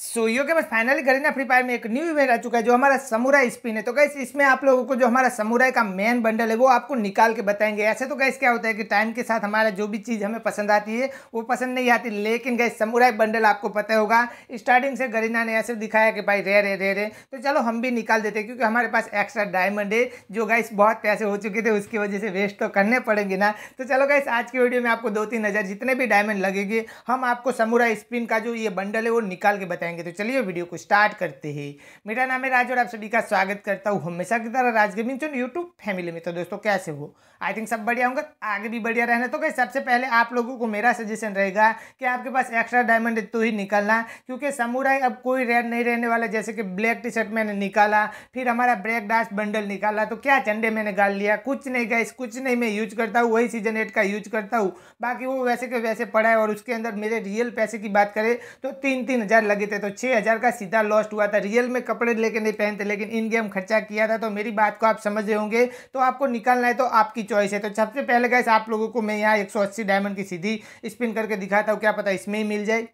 so, योगे बस finally Garena ना फ्री फायर में एक न्यू इवेंट आ चुका है जो हमारा समुराई स्पिन है तो गैस इसमें आप लोगों को जो हमारा समुराई का मेन बंडल है वो आपको निकाल के बताएंगे ऐसे तो गैस क्या होता है कि टाइम के साथ हमारा जो भी चीज़ हमें पसंद आती है वो पसंद नहीं आती लेकिन गैस समुराई बंडल आपको पता होगा स्टार्टिंग से गरीना ने ऐसे दिखाया कि भाई रे रे रे रे तो चलो हम भी निकाल देते क्योंकि हमारे पास एक्स्ट्रा डायमंड है जो गैस बहुत पैसे हो चुके थे उसकी वजह से वेस्ट तो करने पड़ेंगे ना तो चलो गैस आज की वीडियो में आपको दो तीन हजार जितने भी डायमंड लगेगी हम आपको समुराई स्पिन का जो ये बंडल है वो निकाल के बताएंगे जाएंगे तो चलिए वीडियो को स्टार्ट करते हैं मेरा नाम है राज और आप सभी का स्वागत करता हूँ हमेशा की तरह राज गेमिंग चुन यूट्यूब फैमिली में तो दोस्तों कैसे हो आई थिंक सब बढ़िया होंगे आगे भी बढ़िया रहना तो कहीं सबसे पहले आप लोगों को मेरा सजेशन रहेगा कि आपके पास एक्स्ट्रा डायमंड तो ही निकलना क्योंकि समुराई अब कोई रेड नहीं रहने वाला जैसे कि ब्लैक टी शर्ट मैंने निकाला फिर हमारा ब्रेक डास्ट बंडल निकाला तो क्या चंडे मैंने गाल लिया कुछ नहीं गैस कुछ नहीं मैं यूज करता हूँ वही सीजन एट का यूज करता हूँ बाकी वो वैसे के वैसे पड़ा है और उसके अंदर मेरे रियल पैसे की बात करें तो तीन तीन हज़ार लगे थे थे तो छः हज़ार का सीधा लॉस्ट हुआ था रियल में कपड़े लेके नहीं पहनते लेकिन इन गेम खर्चा किया था तो मेरी बात को आप समझ रहे होंगे तो आपको निकालना है तो आपकी चॉइस है तो सबसे पहले गैस आप लोगों को मैं यहाँ एक डायमंड की सीधी स्पिन करके दिखाता हूँ क्या पता इसमें ही मिल जाए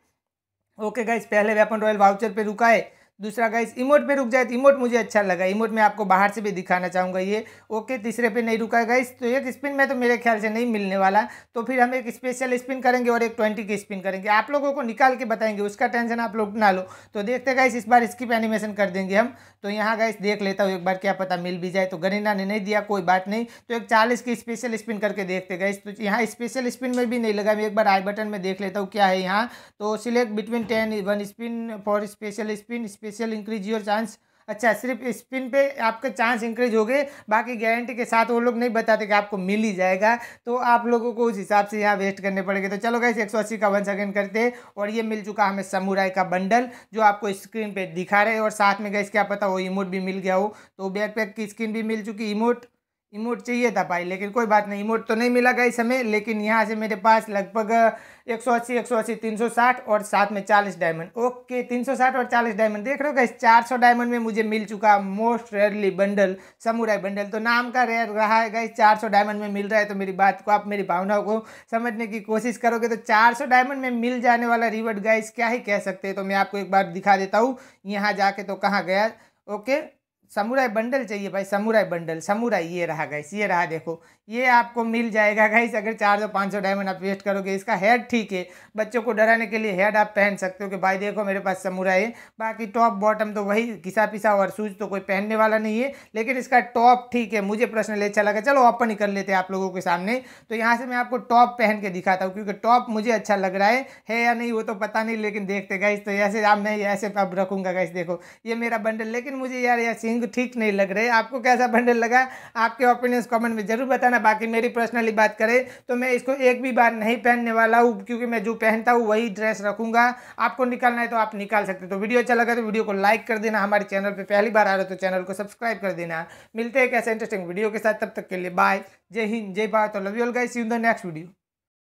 ओके गाइस पहले वेपन रॉयल वाउचर पे रुका है दूसरा गाइस इमोट पे रुक जाए तो इमोट मुझे अच्छा लगा इमोट में आपको बाहर से भी दिखाना चाहूँगा ये ओके तीसरे पे नहीं रुका गाइस तो एक स्पिन में तो मेरे ख्याल से नहीं मिलने वाला तो फिर हम एक स्पेशल स्पिन करेंगे और एक ट्वेंटी की स्पिन करेंगे आप लोगों को निकाल के बताएंगे उसका टेंशन आप लोग ना लो तो देखते गाइस इस बार स्किप एनिमेशन कर देंगे हम तो यहाँ गाइस देख लेता हूँ एक बार क्या पता मिल भी जाए तो गरीना ने नहीं दिया कोई बात नहीं तो एक चालीस की स्पेशल स्पिन करके देखते गाइस तो यहाँ स्पेशल स्पिन में भी नहीं लगा मैं एक बार आई बटन में देख लेता हूँ क्या है यहाँ तो select between ten one spin for special spin special increase your chance अच्छा सिर्फ स्पिन पे आपके चांस इंक्रीज हो गए बाकी गारंटी के साथ वो लोग नहीं बताते कि आपको मिल ही जाएगा तो आप लोगों को उस हिसाब से यहाँ वेस्ट करने पड़ेंगे तो चलो गाइस एक का वन सेकेंड करते हैं और ये मिल चुका हमें समुराई का बंडल जो आपको स्क्रीन पे दिखा रहे और साथ में गैस क्या पता वो इमोट भी मिल गया हो तो बैकपैक की स्क्रीन भी मिल चुकी इमोट इमोट चाहिए था भाई लेकिन कोई बात नहीं इमोट तो नहीं मिला गई इस समय लेकिन यहाँ से मेरे पास लगभग 180 180 360 और साथ में 40 डायमंड ओके 360 और 40 डायमंड देख रहे हो गाइस 400 डायमंड में मुझे मिल चुका most rarely bundle samurai bundle तो नाम का रेयर रहा है गाइस 400 डायमंड में मिल रहा है तो मेरी बात को आप मेरी भावनाओं को समझने की कोशिश करोगे तो चार डायमंड में मिल जाने वाला रिवर्ट गाइस क्या ही कह सकते हैं तो मैं आपको एक बार दिखा देता हूँ यहाँ जाके तो कहाँ गया ओके समुराई बंडल चाहिए भाई समुराई बंडल समुराई ये रहा गैस ये रहा देखो ये आपको मिल जाएगा गैस अगर चार सौ पाँच सौ डायमंड आप वेस्ट करोगे इसका हेड ठीक है बच्चों को डराने के लिए हेड आप पहन सकते हो कि भाई देखो मेरे पास समुराई है बाकी टॉप बॉटम तो वही घिसा पिसा और शूज़ तो कोई पहनने वाला नहीं है लेकिन इसका टॉप ठीक है मुझे पर्सनली अच्छा लगा चलो ओपन ही कर लेते हैं आप लोगों के सामने तो यहाँ से मैं आपको टॉप पहन के दिखाता हूँ क्योंकि टॉप मुझे अच्छा लग रहा है है या नहीं वो तो पता नहीं लेकिन देखते गैस तो ऐसे आप मैं ऐसे अब रखूँगा गैस देखो ये मेरा बंडल लेकिन मुझे यार यार सिंग बिल्कुल ठीक नहीं लग रहे आपको कैसा बंडल लगा आपके ओपिनियंस कमेंट में ज़रूर बताना बाकी मेरी पर्सनली बात करें तो मैं इसको एक भी बार नहीं पहनने वाला हूँ क्योंकि मैं जो पहनता हूँ वही ड्रेस रखूंगा आपको निकालना है तो आप निकाल सकते तो वीडियो अच्छा लगा तो वीडियो को लाइक कर देना हमारे चैनल पर पहली बार आ रहे हो तो चैनल को सब्सक्राइब कर देना मिलते हैं ऐसे इंटरेस्टिंग वीडियो के साथ तब तक के लिए बाय जय हिंद जय भारत और love you all guys in the next video